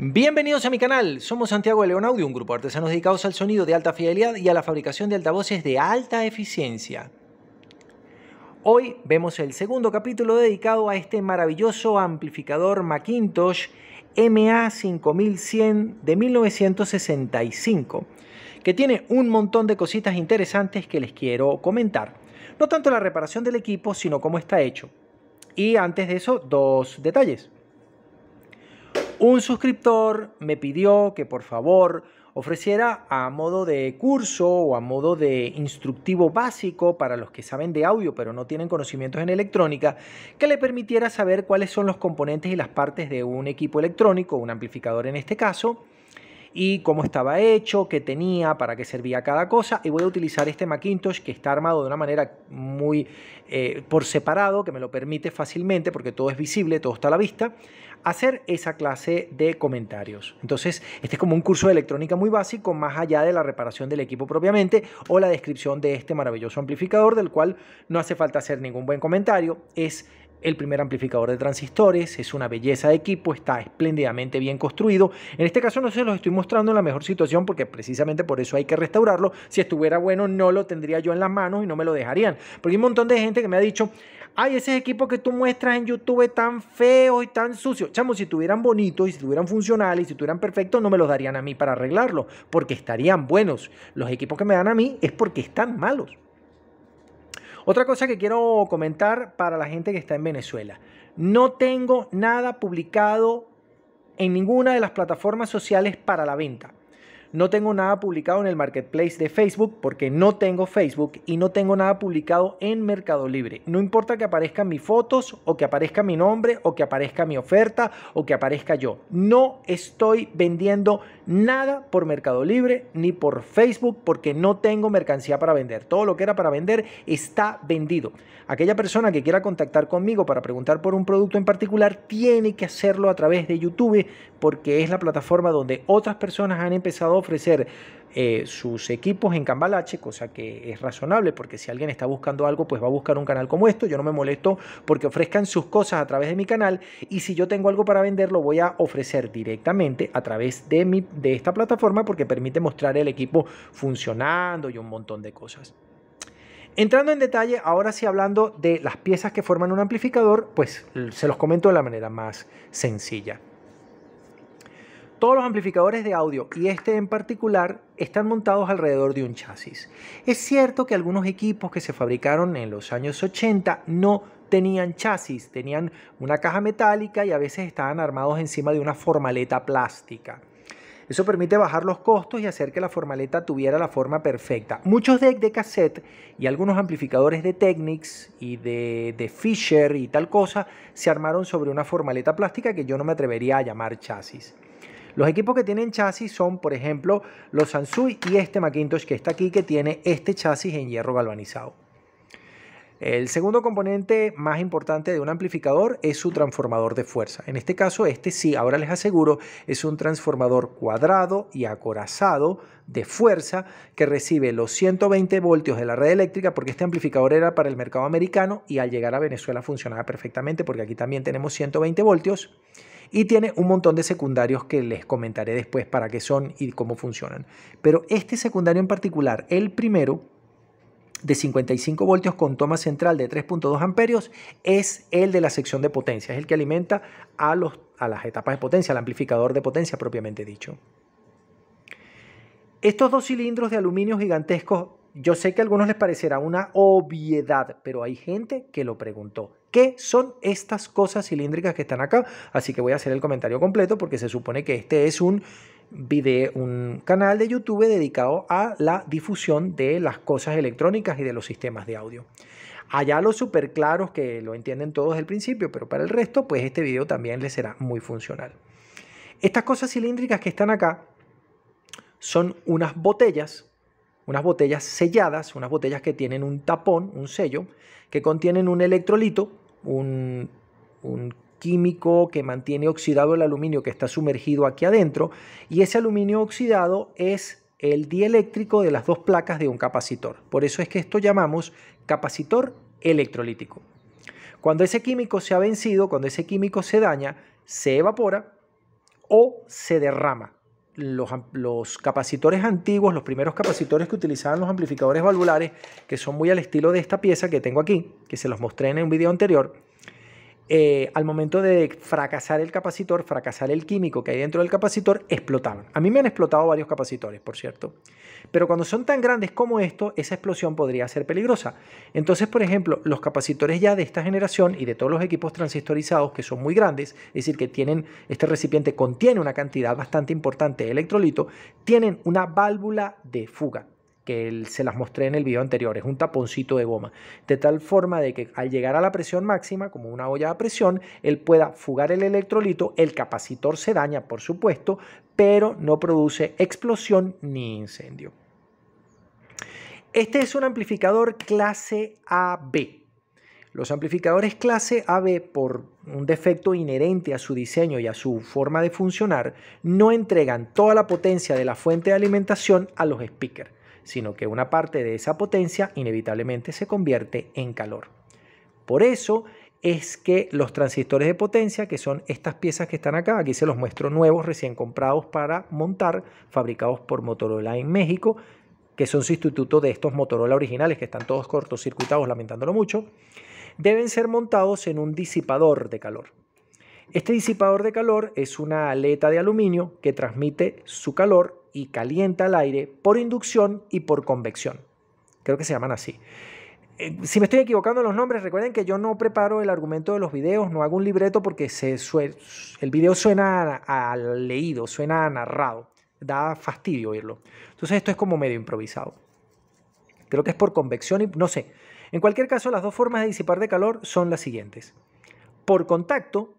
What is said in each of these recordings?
Bienvenidos a mi canal, somos Santiago de León Audio, un grupo de artesanos dedicados al sonido de alta fidelidad y a la fabricación de altavoces de alta eficiencia. Hoy vemos el segundo capítulo dedicado a este maravilloso amplificador Macintosh MA5100 de 1965, que tiene un montón de cositas interesantes que les quiero comentar. No tanto la reparación del equipo, sino cómo está hecho. Y antes de eso, dos detalles. Un suscriptor me pidió que por favor ofreciera a modo de curso o a modo de instructivo básico para los que saben de audio pero no tienen conocimientos en electrónica, que le permitiera saber cuáles son los componentes y las partes de un equipo electrónico, un amplificador en este caso, y cómo estaba hecho, qué tenía, para qué servía cada cosa. Y voy a utilizar este Macintosh que está armado de una manera muy eh, por separado, que me lo permite fácilmente porque todo es visible, todo está a la vista, hacer esa clase de comentarios. Entonces, este es como un curso de electrónica muy básico, más allá de la reparación del equipo propiamente o la descripción de este maravilloso amplificador del cual no hace falta hacer ningún buen comentario. Es el primer amplificador de transistores, es una belleza de equipo, está espléndidamente bien construido. En este caso no se los estoy mostrando en la mejor situación porque precisamente por eso hay que restaurarlo. Si estuviera bueno no lo tendría yo en las manos y no me lo dejarían. Porque hay un montón de gente que me ha dicho, ay, ese equipo que tú muestras en YouTube es tan feo y tan sucio. Chamo, si estuvieran bonitos y si estuvieran funcionales y si estuvieran perfectos, no me los darían a mí para arreglarlo porque estarían buenos. Los equipos que me dan a mí es porque están malos. Otra cosa que quiero comentar para la gente que está en Venezuela. No tengo nada publicado en ninguna de las plataformas sociales para la venta. No tengo nada publicado en el marketplace de Facebook porque no tengo Facebook y no tengo nada publicado en Mercado Libre. No importa que aparezcan mis fotos o que aparezca mi nombre o que aparezca mi oferta o que aparezca yo. No estoy vendiendo nada por Mercado Libre ni por Facebook porque no tengo mercancía para vender. Todo lo que era para vender está vendido. Aquella persona que quiera contactar conmigo para preguntar por un producto en particular tiene que hacerlo a través de YouTube porque es la plataforma donde otras personas han empezado a ofrecer eh, sus equipos en Cambalache, cosa que es razonable, porque si alguien está buscando algo, pues va a buscar un canal como esto. Yo no me molesto porque ofrezcan sus cosas a través de mi canal y si yo tengo algo para vender, lo voy a ofrecer directamente a través de esta plataforma porque permite mostrar el equipo funcionando y un montón de cosas. Entrando en detalle, ahora sí hablando de las piezas que forman un amplificador, pues se los comento de la manera más sencilla. Todos los amplificadores de audio y este en particular están montados alrededor de un chasis. Es cierto que algunos equipos que se fabricaron en los años 80 no tenían chasis, tenían una caja metálica y a veces estaban armados encima de una formaleta plástica. Eso permite bajar los costos y hacer que la formaleta tuviera la forma perfecta. Muchos decks de cassette y algunos amplificadores de Technics y de, de, Fisher y tal cosa se armaron sobre una formaleta plástica que yo no me atrevería a llamar chasis. Los equipos que tienen chasis son, por ejemplo, los Sansui y este Macintosh que está aquí, que tiene este chasis en hierro galvanizado. El segundo componente más importante de un amplificador es su transformador de fuerza. En este caso, este sí, ahora les aseguro, es un transformador cuadrado y acorazado de fuerza que recibe los 120 voltios de la red eléctrica porque este amplificador era para el mercado americano y al llegar a Venezuela funcionaba perfectamente porque aquí también tenemos 120 voltios y tiene un montón de secundarios que les comentaré después para qué son y cómo funcionan. Pero este secundario en particular, el primero, de 55 voltios con toma central de 3.2 amperios es el de la sección de potencia, es el que alimenta a, los, a las etapas de potencia, al amplificador de potencia propiamente dicho. Estos dos cilindros de aluminio gigantescos yo sé que a algunos les parecerá una obviedad, pero hay gente que lo preguntó. ¿Qué son estas cosas cilíndricas que están acá? Así que voy a hacer el comentario completo porque se supone que este es un video, un canal de YouTube dedicado a la difusión de las cosas electrónicas y de los sistemas de audio. Allá los super claros que lo entienden todos al principio, pero para el resto, pues este video también les será muy funcional. Estas cosas cilíndricas que están acá son unas botellas unas botellas selladas, unas botellas que tienen un tapón, un sello, que contienen un electrolito, un, químico que mantiene oxidado el aluminio que está sumergido aquí adentro, y ese aluminio oxidado es el dieléctrico de las dos placas de un capacitor. Por eso es que esto llamamos capacitor electrolítico. Cuando ese químico se ha vencido, cuando ese químico se daña, se evapora o se derrama los, capacitores antiguos, los primeros capacitores que utilizaban los amplificadores valvulares, que son muy al estilo de esta pieza que tengo aquí, que se los mostré en un video anterior, eh, al momento de fracasar el capacitor, fracasar el químico que hay dentro del capacitor, explotaban. A mí me han explotado varios capacitores, por cierto. Pero cuando son tan grandes como esto, esa explosión podría ser peligrosa. Entonces, por ejemplo, los capacitores ya de esta generación y de todos los equipos transistorizados que son muy grandes, es decir, que tienen este recipiente contiene una cantidad bastante importante de electrolito, tienen una válvula de fuga que se las mostré en el video anterior, es un taponcito de goma, de tal forma de que al llegar a la presión máxima, como una olla de presión, él pueda fugar el electrolito, el capacitor se daña, por supuesto, pero no produce explosión ni incendio. Este es un amplificador clase AB. Los amplificadores clase AB, por un defecto inherente a su diseño y a su forma de funcionar, no entregan toda la potencia de la fuente de alimentación a los speakers sino que una parte de esa potencia inevitablemente se convierte en calor. Por eso es que los transistores de potencia, que son estas piezas que están acá, aquí se los muestro nuevos, recién comprados para montar, fabricados por Motorola en México, que son sustitutos de estos Motorola originales, que están todos cortocircuitados, lamentándolo mucho, deben ser montados en un disipador de calor. Este disipador de calor es una aleta de aluminio que transmite su calor y calienta el aire por inducción y por convección. Creo que se llaman así. Eh, si me estoy equivocando en los nombres, recuerden que yo no preparo el argumento de los videos, no hago un libreto porque el video suena al leído, suena a narrado, da fastidio oírlo. Entonces esto es como medio improvisado. Creo que es por convección y no sé. En cualquier caso, las dos formas de disipar de calor son las siguientes. Por contacto,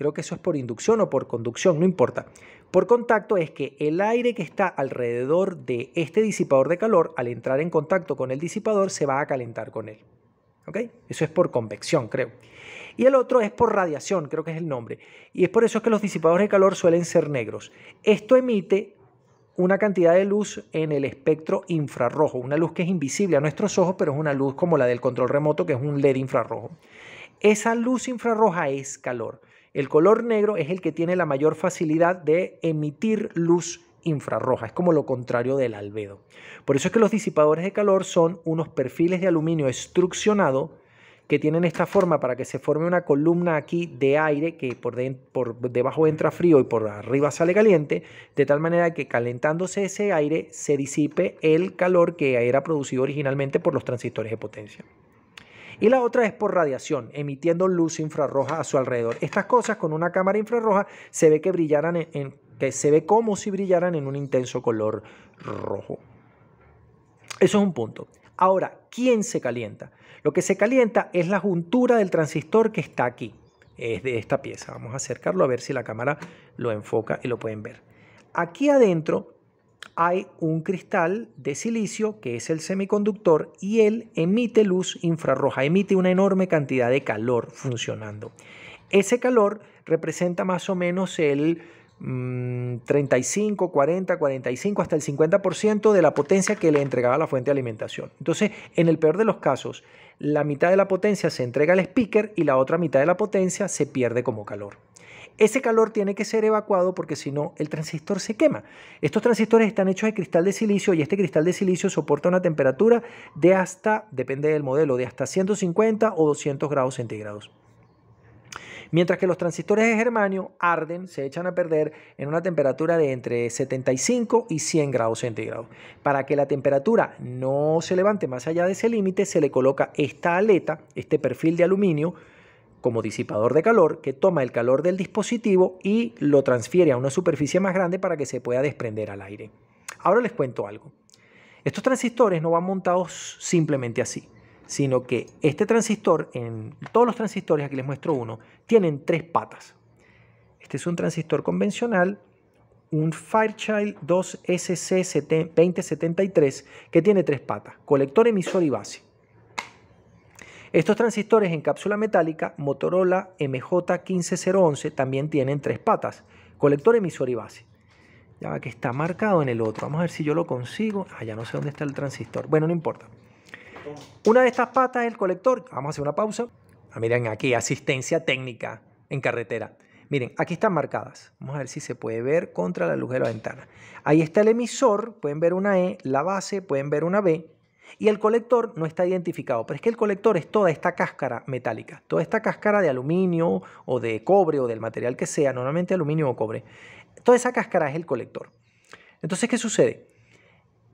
creo que eso es por inducción o por conducción, no importa. Por contacto es que el aire que está alrededor de este disipador de calor, al entrar en contacto con el disipador, se va a calentar con él. ¿Ok? Eso es por convección, creo. Y el otro es por radiación, creo que es el nombre. Y es por eso que los disipadores de calor suelen ser negros. Esto emite una cantidad de luz en el espectro infrarrojo, una luz que es invisible a nuestros ojos, pero es una luz como la del control remoto, que es un LED infrarrojo. Esa luz infrarroja es calor. El color negro es el que tiene la mayor facilidad de emitir luz infrarroja, es como lo contrario del albedo. Por eso es que los disipadores de calor son unos perfiles de aluminio estruccionado que tienen esta forma para que se forme una columna aquí de aire que por, por debajo entra frío y por arriba sale caliente, de tal manera que calentándose ese aire se disipe el calor que era producido originalmente por los transistores de potencia y la otra es por radiación, emitiendo luz infrarroja a su alrededor. Estas cosas con una cámara infrarroja se ve que brillaran en, que se ve como si brillaran en un intenso color rojo. Eso es un punto. Ahora, ¿quién se calienta? Lo que se calienta es la juntura del transistor que está aquí, es de esta pieza. Vamos a acercarlo a ver si la cámara lo enfoca y lo pueden ver. Aquí adentro hay un cristal de silicio que es el semiconductor y él emite luz infrarroja, emite una enorme cantidad de calor funcionando. Ese calor representa más o menos el 35, 40, 45, hasta el 50% de la potencia que le entregaba la fuente de alimentación. Entonces, en el peor de los casos, la mitad de la potencia se entrega al speaker y la otra mitad de la potencia se pierde como calor. Ese calor tiene que ser evacuado porque si no el transistor se quema. Estos transistores están hechos de cristal de silicio y este cristal de silicio soporta una temperatura de hasta, depende del modelo, de hasta 150 o 200 grados centígrados. Mientras que los transistores de germanio arden, se echan a perder en una temperatura de entre 75 y 100 grados centígrados. Para que la temperatura no se levante más allá de ese límite, se le coloca esta aleta, este perfil de aluminio, como disipador de calor que toma el calor del dispositivo y lo transfiere a una superficie más grande para que se pueda desprender al aire. Ahora les cuento algo. Estos transistores no van montados simplemente así, sino que este transistor, en todos los transistores, aquí les muestro uno, tienen tres patas. Este es un transistor convencional, un Firechild 2SC2073, que tiene tres patas, colector, emisor y base. Estos transistores en cápsula metálica Motorola MJ15011 también tienen tres patas, colector, emisor y base. Ya que está marcado en el otro. Vamos a ver si yo lo consigo. Ah, ya no sé dónde está el transistor. Bueno, no importa. Una de estas patas es el colector. Vamos a hacer una pausa. Ah, miren aquí, asistencia técnica en carretera. Miren, aquí están marcadas. Vamos a ver si se puede ver contra la luz de la ventana. Ahí está el emisor, pueden ver una E, la base, pueden ver una B, y el colector no está identificado, pero es que el colector es toda esta cáscara metálica, toda esta cáscara de aluminio o de cobre o del material que sea, normalmente aluminio o cobre. Toda esa cáscara es el colector. Entonces, ¿qué sucede?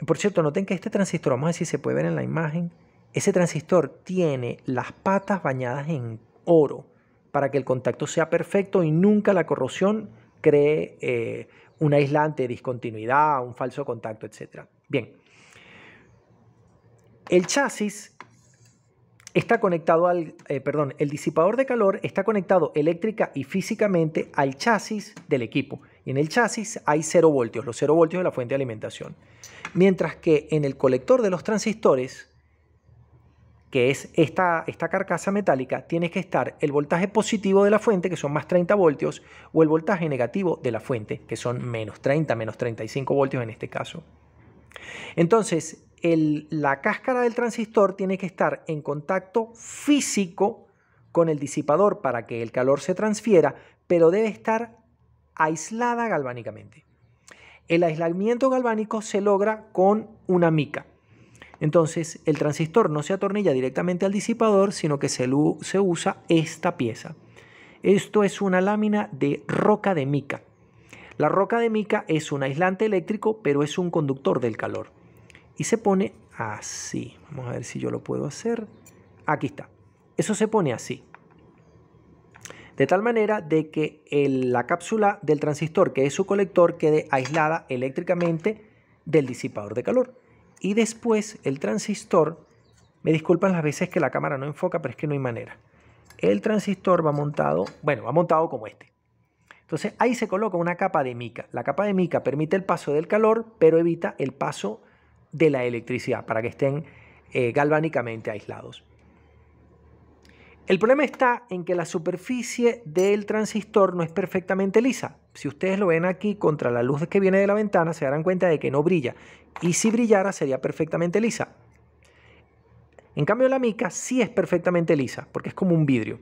Por cierto, noten que este transistor, vamos a ver si se puede ver en la imagen, ese transistor tiene las patas bañadas en oro para que el contacto sea perfecto y nunca la corrosión cree eh, un aislante, discontinuidad, un falso contacto, etc. Bien, el chasis está conectado al, eh, perdón, el disipador de calor está conectado eléctrica y físicamente al chasis del equipo. Y en el chasis hay 0 voltios, los 0 voltios de la fuente de alimentación. Mientras que en el colector de los transistores, que es esta, esta carcasa metálica, tiene que estar el voltaje positivo de la fuente, que son más 30 voltios, o el voltaje negativo de la fuente, que son menos 30, menos 35 voltios en este caso. Entonces, la cáscara del transistor tiene que estar en contacto físico con el disipador para que el calor se transfiera, pero debe estar aislada galvánicamente. El aislamiento galvánico se logra con una mica. Entonces, el transistor no se atornilla directamente al disipador, sino que se usa esta pieza. Esto es una lámina de roca de mica. La roca de mica es un aislante eléctrico, pero es un conductor del calor y se pone así. Vamos a ver si yo lo puedo hacer. Aquí está. Eso se pone así. De tal manera de que la cápsula del transistor, que es su colector, quede aislada eléctricamente del disipador de calor. Y después el transistor, me disculpan las veces que la cámara no enfoca, pero es que no hay manera. El transistor va montado, bueno, va montado como este. Entonces ahí se coloca una capa de mica. La capa de mica permite el paso del calor, pero evita el paso de la electricidad para que estén eh, galvánicamente aislados. El problema está en que la superficie del transistor no es perfectamente lisa. Si ustedes lo ven aquí contra la luz que viene de la ventana, se darán cuenta de que no brilla. Y si brillara, sería perfectamente lisa. En cambio, la mica sí es perfectamente lisa, porque es como un vidrio.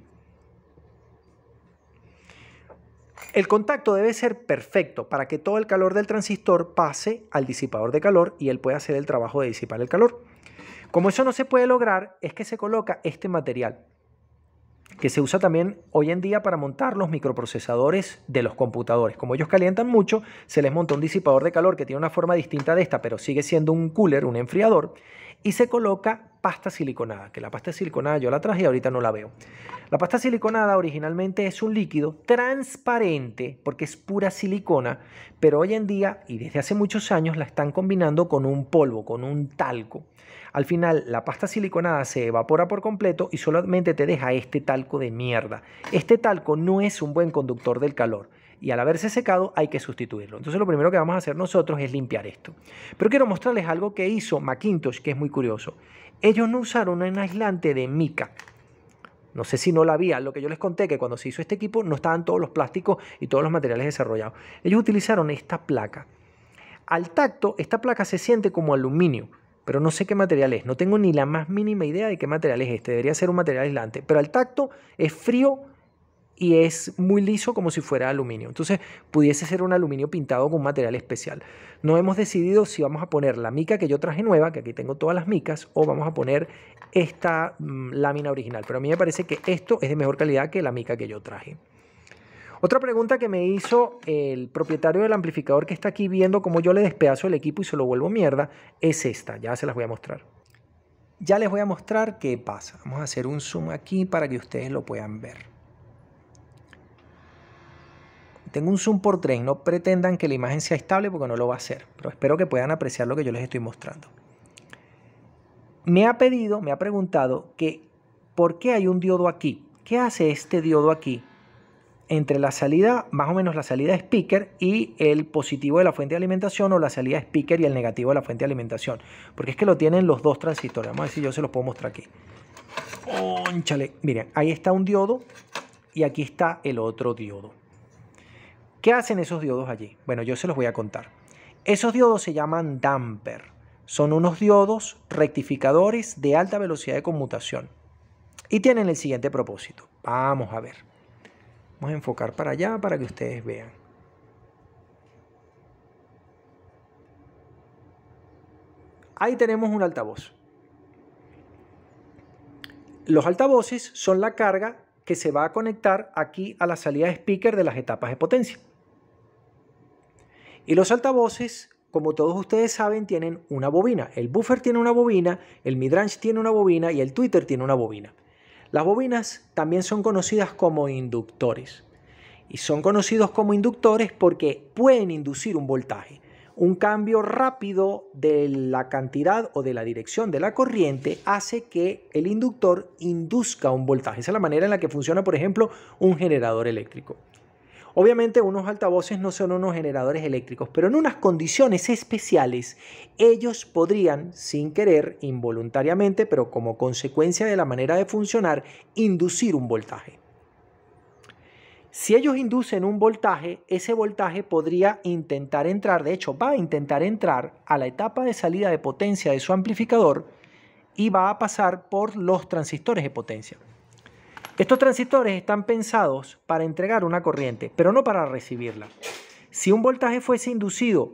El contacto debe ser perfecto para que todo el calor del transistor pase al disipador de calor y él pueda hacer el trabajo de disipar el calor. Como eso no se puede lograr, es que se coloca este material que se usa también hoy en día para montar los microprocesadores de los computadores. Como ellos calientan mucho, se les monta un disipador de calor que tiene una forma distinta de esta, pero sigue siendo un cooler, un enfriador, y se coloca pasta siliconada, que la pasta siliconada yo la traje y ahorita no la veo. La pasta siliconada originalmente es un líquido transparente porque es pura silicona, pero hoy en día y desde hace muchos años la están combinando con un polvo, con un talco. Al final la pasta siliconada se evapora por completo y solamente te deja este talco de mierda. Este talco no es un buen conductor del calor y al haberse secado hay que sustituirlo. Entonces lo primero que vamos a hacer nosotros es limpiar esto. Pero quiero mostrarles algo que hizo Macintosh que es muy curioso. Ellos no usaron un aislante de mica. No sé si no la había, lo que yo les conté que cuando se hizo este equipo no estaban todos los plásticos y todos los materiales desarrollados. Ellos utilizaron esta placa. Al tacto, esta placa se siente como aluminio, pero no sé qué material es. No tengo ni la más mínima idea de qué material es este. Debería ser un material aislante, pero al tacto es frío y es muy liso como si fuera aluminio. Entonces pudiese ser un aluminio pintado con material especial. No hemos decidido si vamos a poner la mica que yo traje nueva, que aquí tengo todas las micas, o vamos a poner esta mm, lámina original. Pero a mí me parece que esto es de mejor calidad que la mica que yo traje. Otra pregunta que me hizo el propietario del amplificador que está aquí viendo cómo yo le despedazo el equipo y se lo vuelvo mierda es esta. Ya se las voy a mostrar. Ya les voy a mostrar qué pasa. Vamos a hacer un zoom aquí para que ustedes lo puedan ver tengo un zoom por tren, no pretendan que la imagen sea estable porque no lo va a ser, pero espero que puedan apreciar lo que yo les estoy mostrando. Me ha pedido, me ha preguntado que por qué hay un diodo aquí. ¿Qué hace este diodo aquí entre la salida, más o menos la salida speaker y el positivo de la fuente de alimentación o la salida speaker y el negativo de la fuente de alimentación. Porque es que lo tienen los dos transistores. Vamos a ver si yo se los puedo mostrar aquí. ¡Ónchale! Miren, ahí está un diodo y aquí está el otro diodo. ¿Qué hacen esos diodos allí? Bueno, yo se los voy a contar. Esos diodos se llaman damper. Son unos diodos rectificadores de alta velocidad de conmutación. Y tienen el siguiente propósito. Vamos a ver. Vamos a enfocar para allá para que ustedes vean. Ahí tenemos un altavoz. Los altavoces son la carga que se va a conectar aquí a la salida de speaker de las etapas de potencia. Y los altavoces, como todos ustedes saben, tienen una bobina. El buffer tiene una bobina, el midrange tiene una bobina y el Twitter tiene una bobina. Las bobinas también son conocidas como inductores. Y son conocidos como inductores porque pueden inducir un voltaje. Un cambio rápido de la cantidad o de la dirección de la corriente hace que el inductor induzca un voltaje. Esa es la manera en la que funciona, por ejemplo, un generador eléctrico. Obviamente unos altavoces no son unos generadores eléctricos, pero en unas condiciones especiales ellos podrían, sin querer, involuntariamente, pero como consecuencia de la manera de funcionar, inducir un voltaje. Si ellos inducen un voltaje, ese voltaje podría intentar entrar, de hecho va a intentar entrar a la etapa de salida de potencia de su amplificador y va a pasar por los transistores de potencia. Estos transistores están pensados para entregar una corriente, pero no para recibirla. Si un voltaje fuese inducido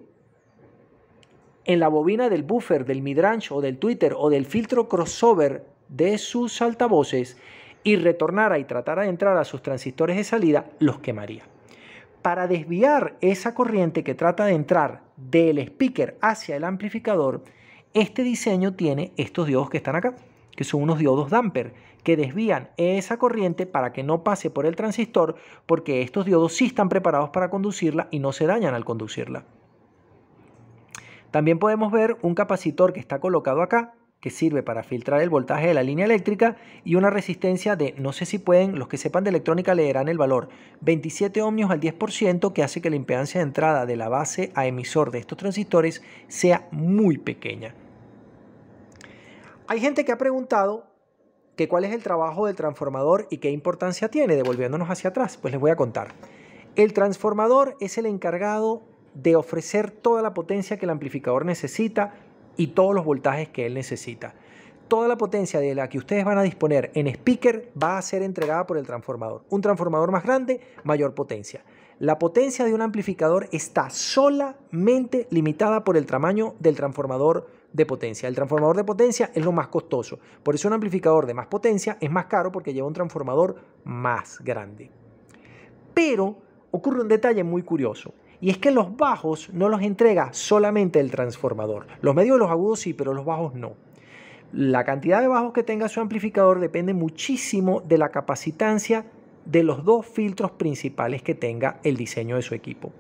en la bobina del buffer, del midrange o del Twitter o del filtro crossover de sus altavoces y retornara y tratara de entrar a sus transistores de salida, los quemaría. Para desviar esa corriente que trata de entrar del speaker hacia el amplificador, este diseño tiene estos diodos que están acá, que son unos diodos damper que desvían esa corriente para que no pase por el transistor, porque estos diodos sí están preparados para conducirla y no se dañan al conducirla. También podemos ver un capacitor que está colocado acá, que sirve para filtrar el voltaje de la línea eléctrica y una resistencia de, no sé si pueden, los que sepan de electrónica leerán el valor, 27 ohmios al 10% que hace que la impedancia de entrada de la base a emisor de estos transistores sea muy pequeña. Hay gente que ha preguntado cuál es el trabajo del transformador y qué importancia tiene, devolviéndonos hacia atrás, pues les voy a contar. El transformador es el encargado de ofrecer toda la potencia que el amplificador necesita y todos los voltajes que él necesita. Toda la potencia de la que ustedes van a disponer en speaker va a ser entregada por el transformador. Un transformador más grande, mayor potencia. La potencia de un amplificador está solamente limitada por el tamaño del transformador de potencia. El transformador de potencia es lo más costoso. Por eso un amplificador de más potencia es más caro porque lleva un transformador más grande. Pero ocurre un detalle muy curioso. Y es que los bajos no los entrega solamente el transformador. Los medios y los agudos sí, pero los bajos no. La cantidad de bajos que tenga su amplificador depende muchísimo de la capacitancia de los dos filtros principales que tenga el diseño de su equipo.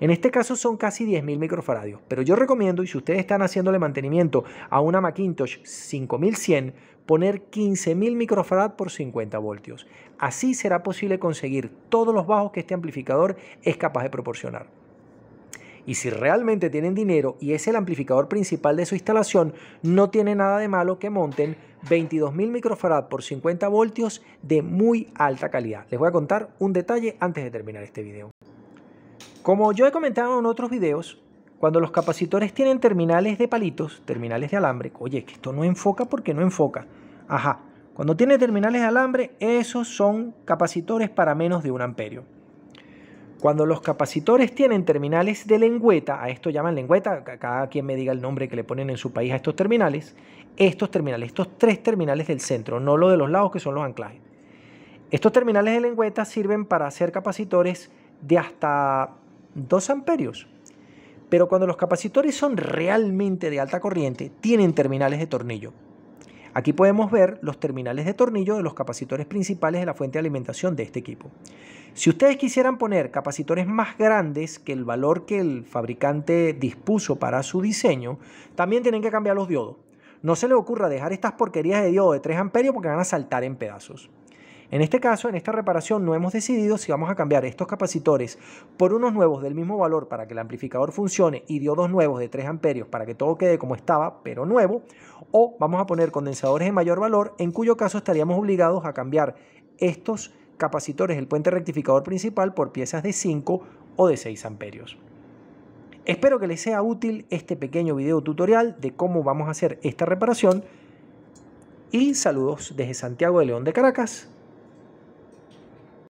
En este caso son casi 10.000 microfaradios, pero yo recomiendo, y si ustedes están haciéndole mantenimiento a una Macintosh 5100, poner 15.000 microfarad por 50 voltios. Así será posible conseguir todos los bajos que este amplificador es capaz de proporcionar. Y si realmente tienen dinero y es el amplificador principal de su instalación, no tiene nada de malo que monten 22.000 microfarad por 50 voltios de muy alta calidad. Les voy a contar un detalle antes de terminar este video. Como yo he comentado en otros videos, cuando los capacitores tienen terminales de palitos, terminales de alambre, oye, que esto no enfoca porque no enfoca. Ajá, cuando tiene terminales de alambre, esos son capacitores para menos de un amperio. Cuando los capacitores tienen terminales de lengüeta, a esto llaman lengüeta, cada quien me diga el nombre que le ponen en su país a estos terminales, estos terminales, estos tres terminales del centro, no lo de los lados que son los anclajes. Estos terminales de lengüeta sirven para hacer capacitores de hasta 2 amperios. Pero cuando los capacitores son realmente de alta corriente, tienen terminales de tornillo. Aquí podemos ver los terminales de tornillo de los capacitores principales de la fuente de alimentación de este equipo. Si ustedes quisieran poner capacitores más grandes que el valor que el fabricante dispuso para su diseño, también tienen que cambiar los diodos. No se les ocurra dejar estas porquerías de diodo de 3 amperios porque van a saltar en pedazos. En este caso, en esta reparación, no hemos decidido si vamos a cambiar estos capacitores por unos nuevos del mismo valor para que el amplificador funcione y diodos nuevos de 3 amperios para que todo quede como estaba, pero nuevo, o vamos a poner condensadores de mayor valor, en cuyo caso estaríamos obligados a cambiar estos capacitores del puente rectificador principal por piezas de 5 o de 6 amperios. Espero que les sea útil este pequeño video tutorial de cómo vamos a hacer esta reparación y saludos desde Santiago de León de Caracas.